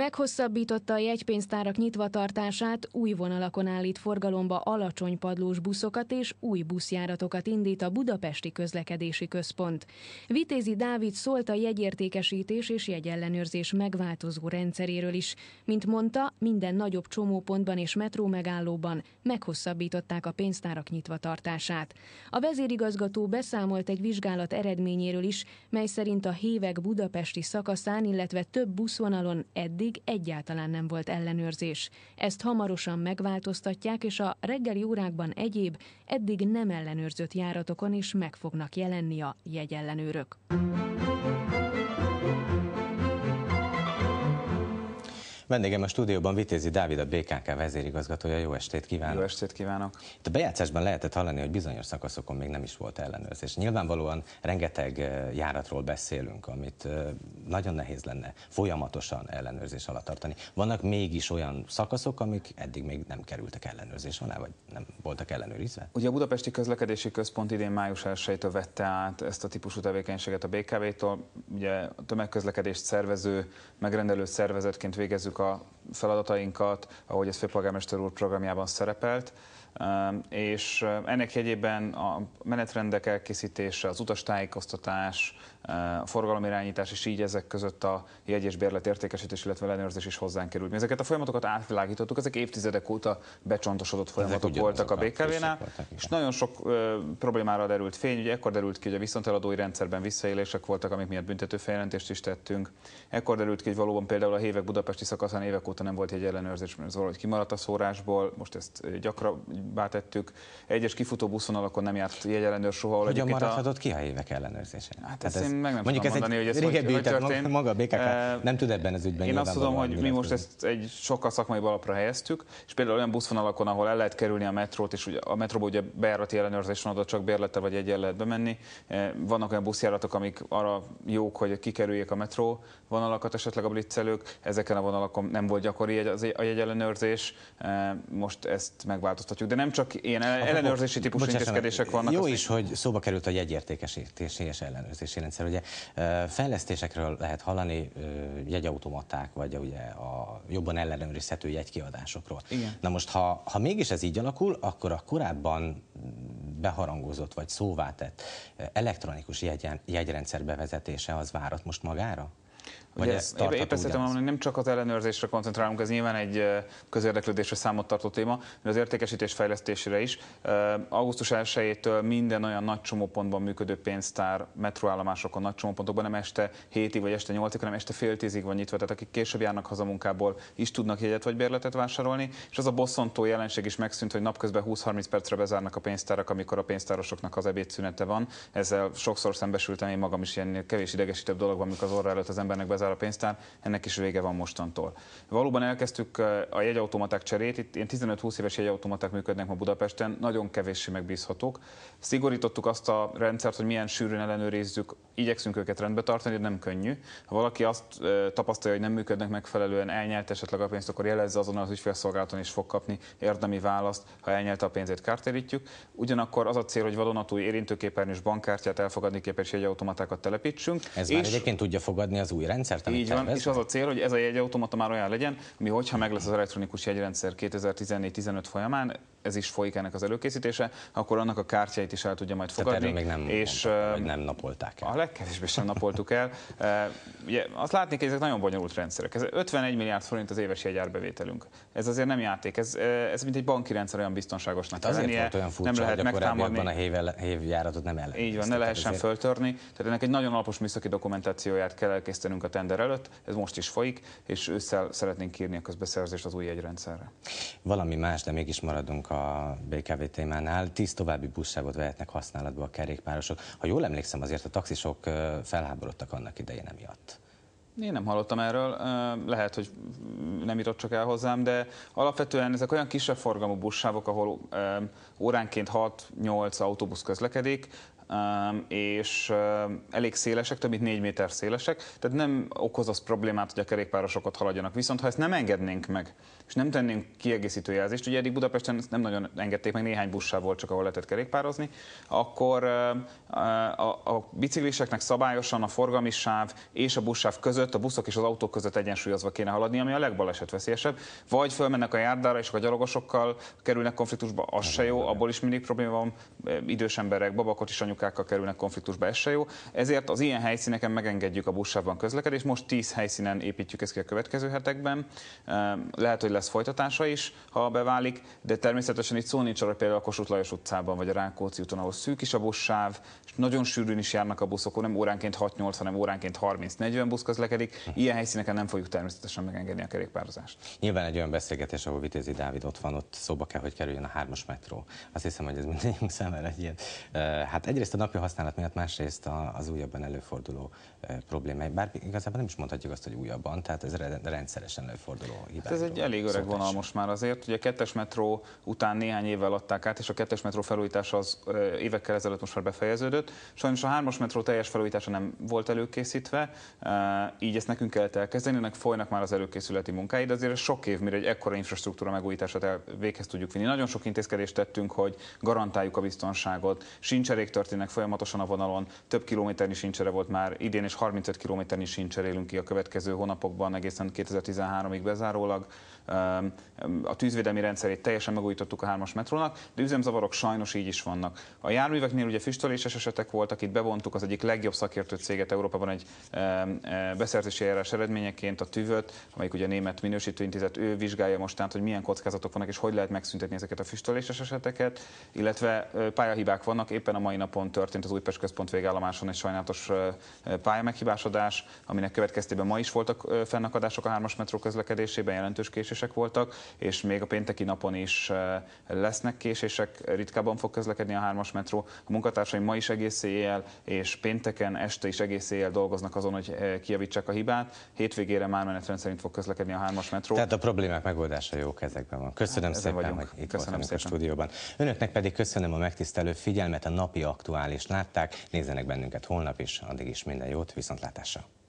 Meghosszabbította a jegypénztárak nyitvatartását, új vonalakon állít forgalomba alacsony padlós buszokat és új buszjáratokat indít a Budapesti Közlekedési Központ. Vitézi Dávid szólt a jegyértékesítés és jegyellenőrzés megváltozó rendszeréről is. Mint mondta, minden nagyobb csomópontban és metró megállóban meghosszabbították a pénztárak nyitvatartását. A vezérigazgató beszámolt egy vizsgálat eredményéről is, mely szerint a hívek budapesti szakaszán, illetve több buszvonalon eddig eddig egyáltalán nem volt ellenőrzés. Ezt hamarosan megváltoztatják, és a reggeli órákban egyéb, eddig nem ellenőrzött járatokon is meg fognak jelenni a jegyellenőrök. Vendégem a stúdióban Vitézi Dávid, a BKK vezérigazgatója. Jó estét kívánok! Jó estét kívánok! Itt a bejátszásban lehetett hallani, hogy bizonyos szakaszokon még nem is volt ellenőrzés. Nyilvánvalóan rengeteg járatról beszélünk, amit nagyon nehéz lenne folyamatosan ellenőrzés alatt tartani. Vannak mégis olyan szakaszok, amik eddig még nem kerültek ellenőrzés alá, vagy nem voltak ellenőrizve? Ugye a Budapesti Közlekedési Központ idén május 1 vette át ezt a típusú tevékenységet a bkv tól Ugye a tömegközlekedést szervező, megrendelő szervezetként végezzük a feladatainkat, ahogy ez főpolgármester úr programjában szerepelt és ennek jegyében a menetrendek elkészítése, az utastájékoztatás, a forgalomirányítás és így ezek között a jegy és bérlet értékesítés, illetve ellenőrzés is hozzánk került. Mi ezeket a folyamatokat átvilágítottuk, ezek évtizedek óta becsontosodott folyamatok voltak a BKV-nál, és nagyon sok ö, problémára derült fény, ugye ekkor derült ki, hogy a viszonteladói rendszerben visszaélések voltak, amik miatt büntető feljelentést is tettünk. Ekkor derült ki, hogy valóban például a Hévek budapesti szakaszán évek óta nem volt egy ellenőrzés, mert ez valahogy kimaradt a szórásból, most ezt gyakran bá tettük. Egyes kifutó buszvonalakon nem járt jegyellenőr soha. Ahol Hogyan maradhatott a... ki a évek ellenőrzése? Hát, hát ez, én meg nem mondjuk tudom ez mondani, egy hogy ez hogy, hogy történt. Maga a BKK uh, nem tud ebben az ügyben. Én azt tudom, hogy mi most ezt egy sokkal szakmai alapra helyeztük, és például olyan buszvonalakon, ahol el lehet kerülni a metrót, és ugye a metróba ugye bejárati ellenőrzés van, oda csak bérlettel vagy egyen lehet bemenni. Vannak olyan buszjáratok, amik arra jók, hogy kikerüljék a metró vonalakat esetleg a blitzelők. Ezeken a vonalakon nem volt gyakori a jegyellenőrzés. Most ezt megváltoztatjuk, de nem csak ilyen ellenőrzési típusú Bocsásson, intézkedések vannak. Jó is, hogy szóba került a jegyértékesítési és ellenőrzési rendszer. Ugye fejlesztésekről lehet hallani jegyautomaták, vagy ugye a jobban ellenőrizhető jegykiadásokról. Igen. Na most, ha, ha mégis ez így alakul, akkor a korábban beharangozott vagy szóvá tett elektronikus jegyen, jegyrendszer bevezetése az várat most magára? vagy ez épp, épp ezt mondani, hogy nem csak az ellenőrzésre koncentrálunk, ez nyilván egy közérdeklődésre számot tartó téma, de az értékesítés fejlesztésére is. Augusztus 1-től minden olyan nagy csomópontban működő pénztár, metroállomásokon, nagy csomópontokban nem este 7-ig vagy este 8-ig, hanem este fél 10-ig van nyitva, tehát akik később járnak haza munkából is tudnak jegyet vagy bérletet vásárolni, és az a bosszantó jelenség is megszűnt, hogy napközben 20-30 percre bezárnak a pénztárak, amikor a pénztárosoknak az ebédszünete van. Ezzel sokszor szembesültem én magam is ilyen kevés idegesítőbb dologban, amikor az orra előtt az embernek bezárnak áll a pénztár, ennek is vége van mostantól. Valóban elkezdtük eh, a jegyautomaták cserét, itt ilyen 15-20 éves jegyautomaták működnek ma Budapesten, nagyon kevéssé megbízhatók. Szigorítottuk azt a rendszert, hogy milyen sűrűn ellenőrizzük, igyekszünk őket rendbe tartani, de nem könnyű. Ha valaki azt eh, tapasztalja, hogy nem működnek megfelelően, elnyelt esetleg a pénzt, akkor jelezze azonnal az ügyfélszolgálaton is fog kapni érdemi választ, ha elnyelte a pénzét, kártérítjük. Ugyanakkor az a cél, hogy vadonatúj érintőképernyős bankkártyát elfogadni képes jegyautomatákat telepítsünk. Ez és... már egyébként tudja fogadni az új rendszer? rendszertanit Így van, és az a cél, hogy ez a jegyautomata már olyan legyen, ami hogyha meg lesz az elektronikus jegyrendszer 2014-15 folyamán, ez is folyik ennek az előkészítése, akkor annak a kártyáit is el tudja majd fogadni. még nem, és, mondtam, nem napolták el. A legkevésbé sem napoltuk el. Ugye, azt látni kell, ezek nagyon bonyolult rendszerek. Ez 51 milliárd forint az éves jegyárbevételünk. Ez azért nem játék, ez, ez mint egy banki rendszer olyan biztonságosnak. Hát azért volt olyan furcsa, nem lehet megtámadni. a hévjel, hévjáratot nem ellen. Így van, ne lehessen azért... föltörni. Tehát ennek egy nagyon alapos műszaki dokumentációját kell elkészítenünk a tender előtt, ez most is folyik, és ősszel szeretnénk írni a közbeszerzést az új jegyrendszerre. Valami más, de mégis maradunk a BKV témánál, tíz további buszságot vehetnek használatba a kerékpárosok. Ha jól emlékszem, azért a taxisok felháborodtak annak idején emiatt. Én nem hallottam erről, lehet, hogy nem jutott csak el hozzám, de alapvetően ezek olyan kisebb forgalmú buszsávok, ahol óránként 6-8 autóbusz közlekedik, és elég szélesek, több mint 4 méter szélesek, tehát nem okoz az problémát, hogy a ott haladjanak. Viszont ha ezt nem engednénk meg, és nem tennénk kiegészítő jelzést, ugye eddig Budapesten ezt nem nagyon engedték meg, néhány buszsáv volt csak, ahol lehetett kerékpározni, akkor a, a, a bicikliseknek szabályosan a forgalmi sáv és a buszsáv között között, a buszok és az autók között egyensúlyozva kéne haladni, ami a legbalesetveszélyesebb. Vagy fölmennek a járdára, és a gyalogosokkal kerülnek konfliktusba, az se jó, abból is mindig probléma van, idős emberek, babakot is anyukákkal kerülnek konfliktusba, ez se jó. Ezért az ilyen helyszíneken megengedjük a buszsában közlekedést, most 10 helyszínen építjük ezt ki a következő hetekben. Lehet, hogy lesz folytatása is, ha beválik, de természetesen itt szó nincs arra, például a Kossuth Lajos utcában vagy a Rákóczi úton, ahol szűk is a buszsáv, és nagyon sűrűn is járnak a buszok, nem óránként 6-8, hanem óránként 30-40 busz közlekedik. Ilyen helyszíneken nem fogjuk természetesen megengedni a kerékpározást. Nyilván egy olyan beszélgetés, ahol Vitézi Dávid ott van, ott szóba kell, hogy kerüljön a hármas metró. Azt hiszem, hogy ez mindenkinek számára egy ilyen. Hát egyrészt a napi használat miatt, másrészt az újabban előforduló problémái. Bár igazából nem is mondhatjuk azt, hogy újabban, tehát ez rendszeresen előforduló hibáról. Hát ez egy elég öreg szokás. vonal most már azért. Ugye a kettes metró után néhány évvel adták át, és a kettes metró felújítása az évekkel ezelőtt most már befejeződött. Sajnos a hármas metró teljes felújítása nem volt előkészítve, így ezt nekünk kellett elkezdeni, ennek folynak már az előkészületi munkái, de azért sok év, mire egy ekkora infrastruktúra megújítását el, véghez tudjuk vinni. Nagyon sok intézkedést tettünk, hogy garantáljuk a biztonságot, sincserék történnek folyamatosan a vonalon, több kilométernyi sincsere volt már idén, és 35 kilométernyi sincserélünk ki a következő hónapokban, egészen 2013-ig bezárólag. A tűzvédelmi rendszerét teljesen megújítottuk a hármas metrónak, de üzemzavarok sajnos így is vannak. A járműveknél ugye füstöléses esetek voltak, itt bevontuk az egyik legjobb szakértő céget Európában egy beszerzési eljárás eredményeként a tüvöt, amelyik ugye a Német Minősítőintézet, ő vizsgálja most hogy milyen kockázatok vannak és hogy lehet megszüntetni ezeket a füstöléses eseteket, illetve pályahibák vannak. Éppen a mai napon történt az Újpest központ végállomáson egy sajnálatos pályameghibásodás, aminek következtében ma is voltak fennakadások a hármas metró közlekedésében, jelentős késések voltak, és még a pénteki napon is lesznek késések, ritkábban fog közlekedni a hármas metró. A munkatársaim ma is egész éjjel, és pénteken este is egész éjjel dolgoznak azon, hogy kijavítsák keresek a hibát. Hétvégére már menetrend szerint fog közlekedni a hármas metró. Tehát a problémák megoldása jó kezekben van. Köszönöm hát, szépen, vagyunk. hogy itt köszönöm szépen. a stúdióban. Önöknek pedig köszönöm a megtisztelő figyelmet, a napi aktuális látták. Nézzenek bennünket holnap is, addig is minden jót, viszontlátásra.